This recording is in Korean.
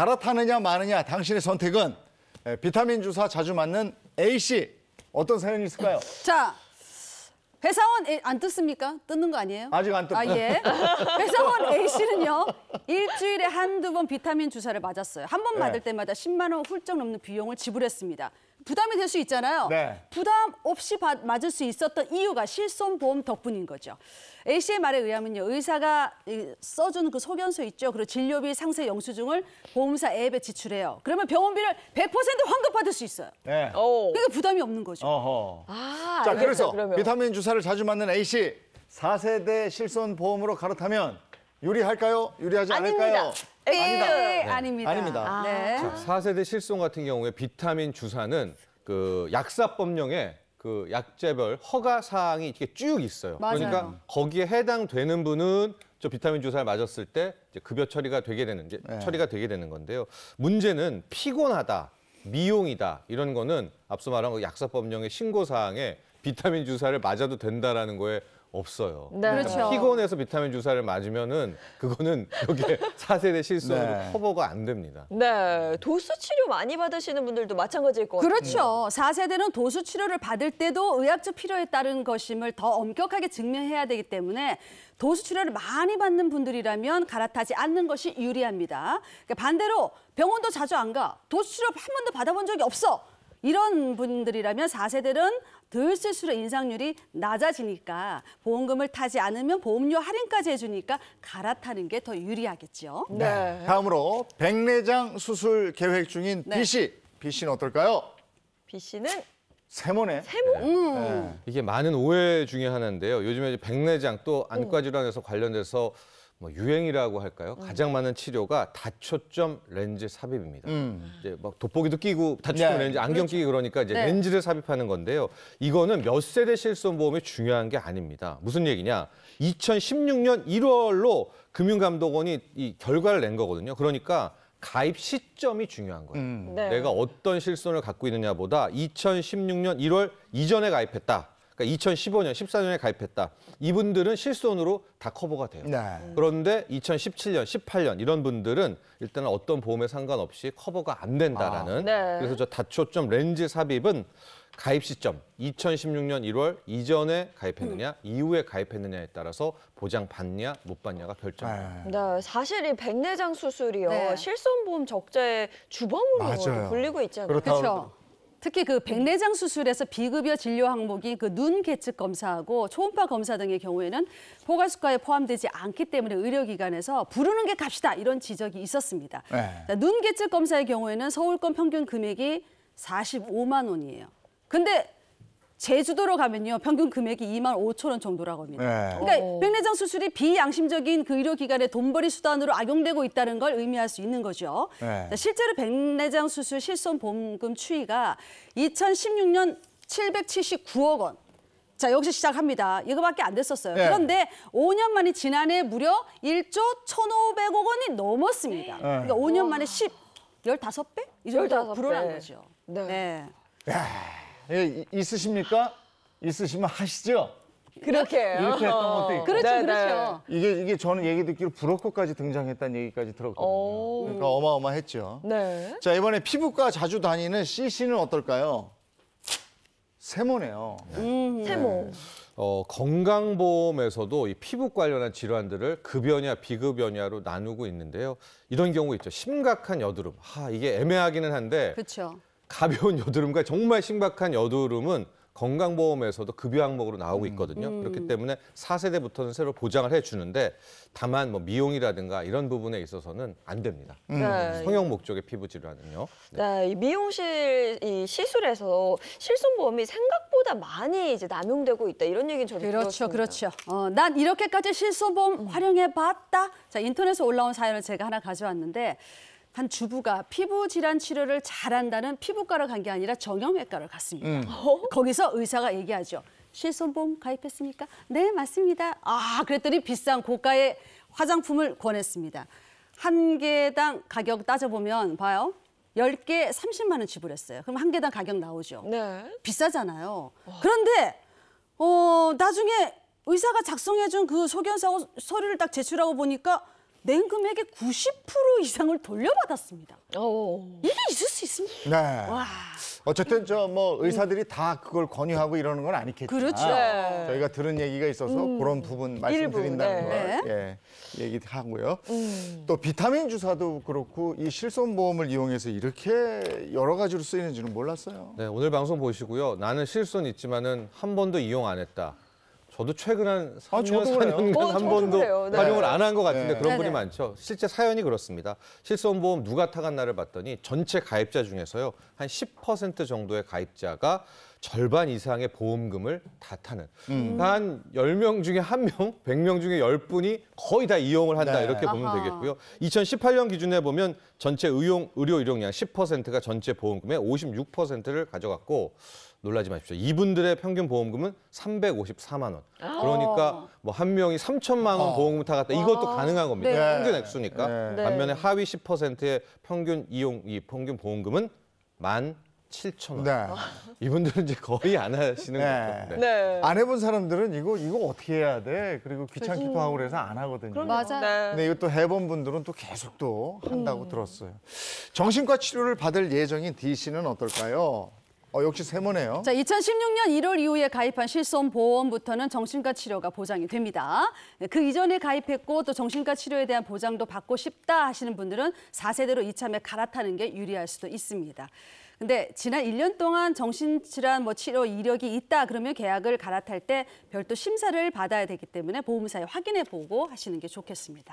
갈아타느냐 마느냐 당신의 선택은 비타민 주사 자주 맞는 A씨 어떤 사연이 있을까요? 자 회사원 A, 안 뜯습니까? 뜯는 거 아니에요? 아직 안 뜯고. 아, 예. 회사원 A씨는요. 일주일에 한두 번 비타민 주사를 맞았어요. 한번 네. 맞을 때마다 10만 원 훌쩍 넘는 비용을 지불했습니다. 부담이 될 수 있잖아요. 네. 부담 없이 받, 맞을 수 있었던 이유가 실손보험 덕분인 거죠. A 씨의 말에 의하면요. 의사가 써준 그 소견서 있죠. 그리고 진료비, 상세 영수증을 보험사 앱에 지출해요. 그러면 병원비를 100% 환급받을 수 있어요. 네. 그러니까 부담이 없는 거죠. 어허. 아, 자, 그래서 그러면. 비타민 주사를 자주 맞는 A 씨. 사세대 실손보험으로 갈아타면 유리할까요? 유리하지 않을까요? 아닙니다. 예, 아니다. 아닙니다. 네. 아닙니다. 아. 네. 자, 4세대 실손 같은 경우에 비타민 주사는 그 약사법령에 그 약재별 허가 사항이 이렇게 쭉 있어요. 맞아요. 그러니까 음. 거기에 해당되는 분은 저 비타민 주사를 맞았을 때 이제 급여 처리가 되게 되는 이제 네. 처리가 되게 되는 건데요. 문제는 피곤하다, 미용이다 이런 거는 앞서 말한 그 약사법령의 신고 사항에 비타민 주사를 맞아도 된다라는 거에 없어요. 네. 그러니까 그렇죠. 피곤해서 비타민 주사를 맞으면은 그거는 여기에 4세대 실손으로 네. 커버가 안 됩니다. 네. 도수 치료 많이 받으시는 분들도 마찬가지일 것 같아요. 그렇죠. 4세대는 도수 치료를 받을 때도 의학적 필요에 따른 것임을 더 엄격하게 증명해야 되기 때문에 도수 치료를 많이 받는 분들이라면 갈아타지 않는 것이 유리합니다. 그러니까 반대로 병원도 자주 안 가. 도수 치료 한 번도 받아본 적이 없어. 이런 분들이라면 4세대는 덜 쓸수록 인상률이 낮아지니까 보험금을 타지 않으면 보험료 할인까지 해주니까 갈아타는 게 더 유리하겠죠. 네. 네. 다음으로 백내장 수술 계획 중인 네. B 씨. B 씨는 어떨까요? B 씨는 세모네. 세모? 네. 음. 네. 이게 많은 오해 중에 하나인데요. 요즘에 백내장 또 안과 질환에서 관련돼서 음. 뭐 유행이라고 할까요? 음. 가장 많은 치료가 다초점 렌즈 삽입입니다. 음. 이제 막 돋보기도 끼고 다초점 네. 렌즈 안경 그렇죠. 끼기 그러니까 이제 네. 렌즈를 삽입하는 건데요. 이거는 몇 세대 실손 보험이 중요한 게 아닙니다. 무슨 얘기냐? 2016년 1월로 금융감독원이 이 결과를 낸 거거든요. 그러니까 가입 시점이 중요한 거예요. 음. 네. 내가 어떤 실손을 갖고 있느냐보다 2016년 1월 이전에 가입했다. 그러니까 2015년, 14년에 가입했다. 이분들은 실손으로 다 커버가 돼요. 네. 그런데 2017년, 18년 이런 분들은 일단은 어떤 보험에 상관없이 커버가 안 된다라는. 아, 네. 그래서 저 다초점 렌즈 삽입은 가입 시점 2016년 1월 이전에 가입했느냐 음. 이후에 가입했느냐에 따라서 보장 받냐 못 받냐가 결정돼요. 네, 네 사실 이 백내장 수술이요 네. 실손보험 적자의 주범으로 불리고 있잖아요. 그렇죠. 특히 그 백내장 수술에서 비급여 진료 항목이 그눈 개측 검사하고 초음파 검사 등의 경우에는 포괄수가에 포함되지 않기 때문에 의료기관에서 부르는 게 값이다 이런 지적이 있었습니다. 네. 자, 눈 개측 검사의 경우에는 서울권 평균 금액이 45만 원이에요. 근데 제주도로 가면요 평균 금액이 2만 5천 원 정도라고 합니다. 네. 그러니까 오. 어. 백내장 수술이 비양심적인 그 의료기관의 돈벌이 수단으로 악용되고 있다는 걸 의미할 수 있는 거죠. 네. 실제로 백내장 수술 실손 보험금 추이가 2016년 779억 원. 자, 여기서 시작합니다. 이거밖에 안 됐었어요. 네. 그런데 5년 만에 지난해 무려 1조 1,500억 원이 넘었습니다. 네. 그러니까 5년 만에 10, 15배? 이 정도 불어난 거죠. 네. 네. 야. 예, 있으십니까? 있으시면 하시죠. 그렇게 해요. 이렇게 했던 것도 있고. 그렇죠, 네, 네, 그렇죠. 이게 이게 저는 얘기 듣기로 브로커까지 등장했다는 얘기까지 들었거든요. 그러니까 어마어마했죠. 네. 자 이번에 피부과 자주 다니는 C 씨는 어떨까요? 세모네요. 음, 네. 세모. 어, 건강보험에서도 이 피부 관련한 질환들을 급여냐 비급여냐로 나누고 있는데요. 이런 경우 있죠. 심각한 여드름. 하, 이게 애매하기는 한데 그렇죠. 가벼운 여드름과 정말 심각한 여드름은 건강보험에서도 급여 항목으로 나오고 음. 있거든요. 음. 그렇기 때문에 4세대부터는 새로 보장을 해주는데 다만 뭐 미용이라든가 이런 부분에 있어서는 안 됩니다. 음. 네. 성형 목적의 피부 질환은요. 네, 네 미용실 이 시술에서 실손보험이 생각보다 많이 이제 남용되고 있다 이런 얘기는 저도 그렇죠, 들었습니다. 그렇죠. 어, 난 이렇게까지 실손보험 음. 활용해봤다. 자 인터넷에 올라온 사연을 제가 하나 가져왔는데 한 주부가 피부 질환 치료를 잘한다는 피부과를 간 게 아니라 정형외과를 갔습니다. 음. 어? 거기서 의사가 얘기하죠. 실손보험 가입했습니까? 네, 맞습니다. 아, 그랬더니 비싼 고가의 화장품을 권했습니다. 한 개당 가격 따져보면 봐요. 1 0개3 0만원 지불했어요. 그럼 한 개당 가격 나오죠. 네. 비싸잖아요. 와. 그런데 어, 나중에 의사가 작성해준 그 소견서 서류를 딱 제출하고 보니까 냉금액의 90% 이상을 돌려받았습니다. 오. 어. 이게 있을 수 있습니다. 네. 와. 어쨌든 저 뭐 의사들이 다 그걸 권유하고 이러는 건 아니겠죠. 그렇죠. 네. 저희가 들은 얘기가 있어서 음. 그런 부분 말씀드린다는 걸 네. 예, 얘기하고요. 음. 또 비타민 주사도 그렇고 이 실손보험을 이용해서 이렇게 여러 가지로 쓰이는 줄은 몰랐어요. 네, 오늘 방송 보시고요. 나는 실손 있지만은 한 번도 이용 안 했다. 저도 최근 한 3년, 아, 4년간 어, 한 번도 네. 활용을 안 한 것 같은데 네. 그런 분이 네, 네. 많죠. 실제 사연이 그렇습니다. 실손보험 누가 타갔나를 봤더니 전체 가입자 중에서요. 한 10% 정도의 가입자가 절반 이상의 보험금을 다 타는 음. 한 10명 중에 1명, 100명 중에 10분이 거의 다 이용을 한다 네. 이렇게 보면 아하. 되겠고요. 2018년 기준에 보면 전체 의용, 의료 일용량 10%가 전체 보험금의 56%를 가져갔고 놀라지 마십시오. 이분들의 평균 보험금은 354만 원. 아. 그러니까 뭐 한 명이 3천만 원 어. 보험금 타갔다. 이것도 아. 가능한 겁니다. 네. 평균 액수니까. 네. 네. 반면에 하위 10%의 평균 이용 이 평균 보험금은 만 7천 원. 네. 이분들은 이제 거의 안 하시는 네. 거죠. 네. 안 해본 사람들은 이거 이거 어떻게 해야 돼? 그리고 귀찮기도 하고 그래서 안 하거든요. 그럼맞아 네. 근데 이것도 해본 분들은 또 계속 또 한다고 음. 들었어요. 정신과 치료를 받을 예정인 D 씨는 어떨까요? 어, 역시 세모네요. 자, 2016년 1월 이후에 가입한 실손 보험부터는 정신과 치료가 보장이 됩니다. 그 이전에 가입했고 또 정신과 치료에 대한 보장도 받고 싶다 하시는 분들은 4세대로 이참에 갈아타는 게 유리할 수도 있습니다. 근데 지난 1년 동안 정신질환 뭐 치료 이력이 있다 그러면 계약을 갈아탈 때 별도 심사를 받아야 되기 때문에 보험사에 확인해 보고 하시는 게 좋겠습니다.